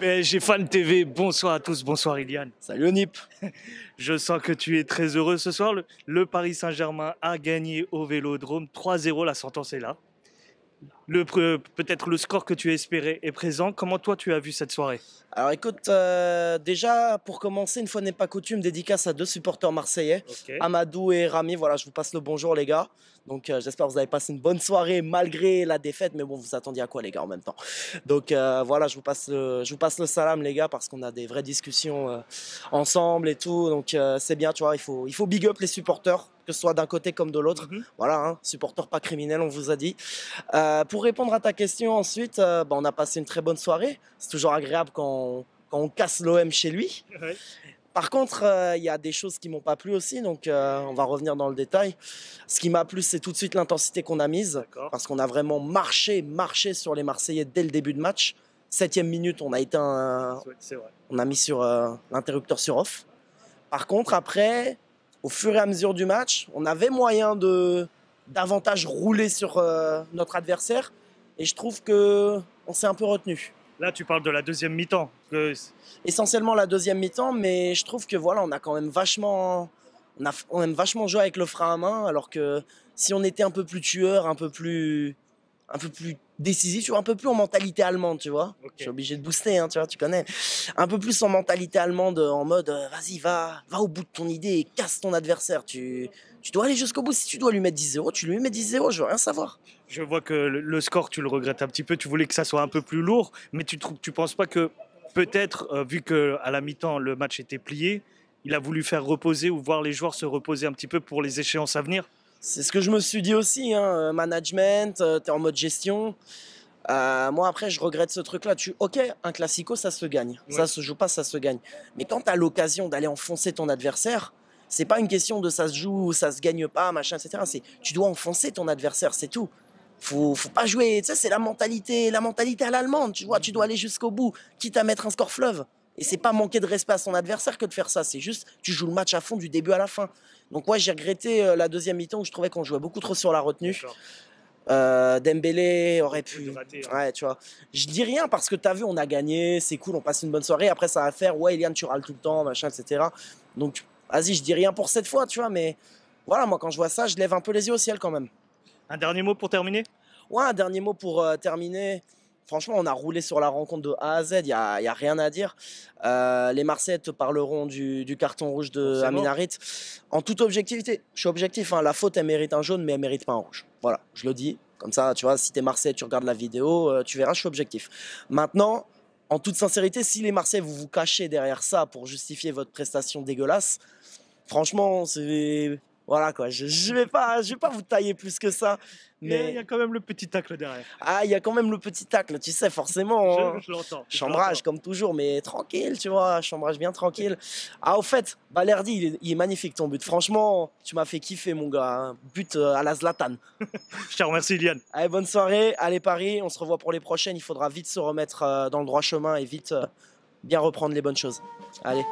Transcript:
J'ai Fan TV, bonsoir à tous, bonsoir Iliane. Salut Onip. Je sens que tu es très heureux ce soir. Le, Paris Saint-Germain a gagné au Vélodrome 3-0, la sentence est là peut-être le score que tu espérais est présent. Comment toi tu as vu cette soirée Alors écoute, euh, déjà pour commencer, une fois n'est pas coutume, dédicace à deux supporters marseillais, Amadou et Rami. Voilà, je vous passe le bonjour les gars. Donc euh, j'espère que vous avez passé une bonne soirée malgré la défaite, mais bon, vous attendiez à quoi les gars en même temps. Donc euh, voilà, je vous passe le, je vous passe le salam les gars parce qu'on a des vraies discussions ensemble et tout. Donc c'est bien, tu vois, il faut il faut big up les supporters que ce soit d'un côté comme de l'autre. Mhm. Voilà, hein, supporters pas criminels, on vous a dit pour répondre à ta question ensuite, euh, bah, on a passé une très bonne soirée. C'est toujours agréable quand on, quand on casse l'OM chez lui. Par contre, il euh, y a des choses qui m'ont pas plu aussi, donc euh, on va revenir dans le détail. Ce qui m'a plu, c'est tout de suite l'intensité qu'on a mise, parce qu'on a vraiment marché, marché sur les Marseillais dès le début de match. Septième minute, on a été, on a mis sur l'interrupteur sur off. Par contre, après, au fur et à mesure du match, on avait moyen de davantage rouler sur euh, notre adversaire. Et je trouve que on s'est un peu retenu. Là, tu parles de la deuxième mi-temps. Essentiellement la deuxième mi-temps, mais je trouve que voilà, on a quand même vachement, on a, on vachement joué avec le frein à main, alors que si on était un peu plus tueur, un peu plus, un peu plus décisif, tu vois, un peu plus en mentalité allemande, tu vois. Je suis obligé de booster, hein, tu vois, tu connais. Un peu plus en mentalité allemande, euh, en mode, euh, vas-y, va, va au bout de ton idée et casse ton adversaire. Tu, tu dois aller jusqu'au bout. Si tu dois lui mettre 10-0, tu lui mets 10-0, je veux rien savoir. Je vois que le score, tu le regrettes un petit peu. Tu voulais que ça soit un peu plus lourd, mais tu ne tu penses pas que peut-être, euh, vu vu à la mi-temps, le match était plié, il a voulu faire reposer ou voir les joueurs se reposer un petit peu pour les échéances à venir c'est ce que je me suis dit aussi, hein, euh, management, euh, t'es en mode gestion. Euh, moi, après, je regrette ce truc-là. Tu, ok, un classico, ça se gagne. Ça se joue pas, ça se gagne. Mais quand tu l'occasion d'aller enfoncer ton adversaire, c'est pas une question de ça se joue, ou ça se gagne pas, machin, etc. C'est tu dois enfoncer ton adversaire, c'est tout. Faut, faut pas jouer. Tu c'est la mentalité, la mentalité à l'allemande. Tu vois, tu dois aller jusqu'au bout, quitte à mettre un score fleuve. Et c'est pas manquer de respect à son adversaire que de faire ça. C'est juste, tu joues le match à fond du début à la fin. Donc, moi, j'ai regretté euh, la deuxième mi-temps où je trouvais qu'on jouait beaucoup trop sur la retenue. Euh, Dembélé aurait pu. Hein. Ouais, tu vois. Je dis rien parce que t'as vu, on a gagné, c'est cool, on passe une bonne soirée. Après, ça va faire. Ouais, Eliane, tu râles tout le temps, machin, etc. Donc, vas-y, je dis rien pour cette fois, tu vois. Mais voilà, moi, quand je vois ça, je lève un peu les yeux au ciel quand même. Un dernier mot pour terminer Ouais, un dernier mot pour euh, terminer franchement, on a roulé sur la rencontre de A à Z, il n'y a, y a, rien à dire. Euh, les Marseillais te parleront du, carton rouge de Aminarit. En toute objectivité, je suis objectif, hein. la faute, elle mérite un jaune, mais elle mérite pas un rouge. Voilà, je le dis. Comme ça, tu vois, si tu es Marseillais, tu regardes la vidéo, euh, tu verras, je suis objectif. Maintenant, en toute sincérité, si les Marseillais, vous vous cachez derrière ça pour justifier votre prestation dégueulasse, franchement, c'est voilà quoi, je, je vais pas, je vais pas vous tailler plus que ça. Mais il y a quand même le petit tacle derrière. Ah, il y a quand même le petit tacle, tu sais, forcément. Je, hein. l'entends. Chambrage comme toujours, mais tranquille, tu vois, chambrage bien tranquille. Ah, au fait, Balerdi, il est, magnifique ton but. Franchement, tu m'as fait kiffer, mon gars. Hein. But euh, à la Zlatan. je te remercie, Liane. Allez, bonne soirée, allez Paris, on se revoit pour les prochaines. Il faudra vite se remettre euh, dans le droit chemin et vite euh, bien reprendre les bonnes choses. Allez.